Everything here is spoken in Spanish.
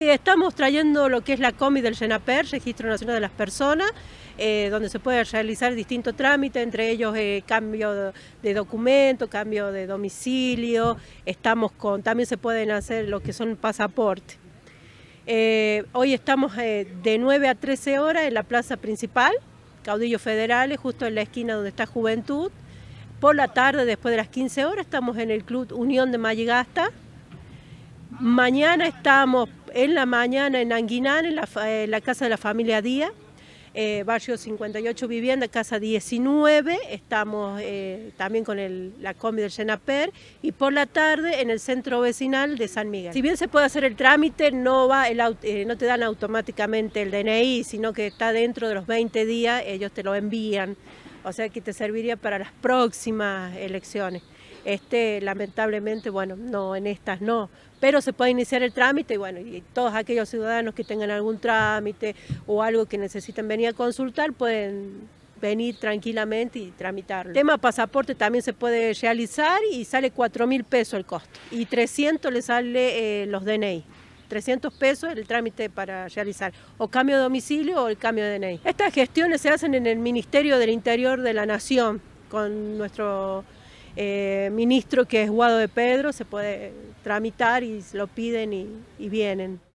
Estamos trayendo lo que es la COMI del SENAPER, Registro Nacional de las Personas, eh, donde se puede realizar distintos trámites, entre ellos eh, cambio de documento, cambio de domicilio, estamos con, también se pueden hacer lo que son pasaportes. Eh, hoy estamos de 9 a 13 horas en la plaza principal, Caudillo Federales, justo en la esquina donde está Juventud. Por la tarde, después de las 15 horas, estamos en el Club Unión de Mayigasta. Mañana estamos en la mañana en Anguinán, en la, eh, casa de la familia Díaz, eh, barrio 58 vivienda, casa 19, estamos eh, también con la combi del Senaper y por la tarde en el centro vecinal de San Miguel. Si bien se puede hacer el trámite, no te dan automáticamente el DNI, sino que está dentro de los 20 días, ellos te lo envían, o sea que te serviría para las próximas elecciones. Este, lamentablemente, bueno, no, en estas no, pero se puede iniciar el trámite y bueno, y todos aquellos ciudadanos que tengan algún trámite o algo que necesiten venir a consultar pueden venir tranquilamente y tramitarlo. El tema pasaporte también se puede realizar y sale 4 mil pesos el costo y 300 le sale eh, los DNI. 300 pesos el trámite para realizar o cambio de domicilio o el cambio de DNI. Estas gestiones se hacen en el Ministerio del Interior de la Nación con nuestro eh, ministro que es Guado de Pedro, se puede tramitar y lo piden y vienen.